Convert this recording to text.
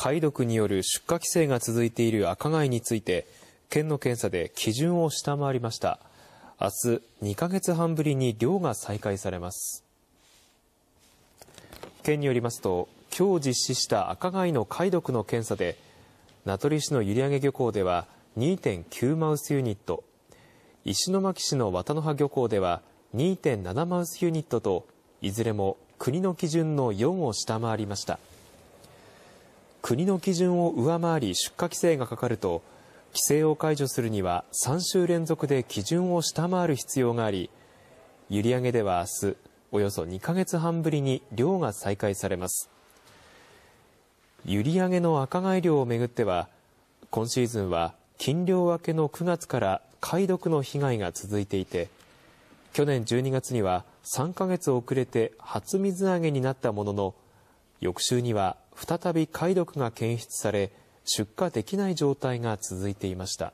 貝毒による出荷規制が続いている赤貝について、県の検査で基準を下回りました。明日、2ヶ月半ぶりに漁が再開されます。県によりますと、今日実施した赤貝の貝毒の検査で、名取市の閖上漁港では2.9マウスユニット、石巻市の渡野葉漁港では2.7マウスユニットと、いずれも国の基準の4を下回りました。国の基準を上回り出荷規制がかかると、規制を解除するには3週連続で基準を下回る必要があり、閖上では明日、およそ2ヶ月半ぶりに漁が再開されます。閖上の赤貝漁をめぐっては、今シーズンは禁漁明けの9月から貝毒の被害が続いていて、去年12月には3ヶ月遅れて初水揚げになったものの、翌週には再び貝毒が検出され、出荷できない状態が続いていました。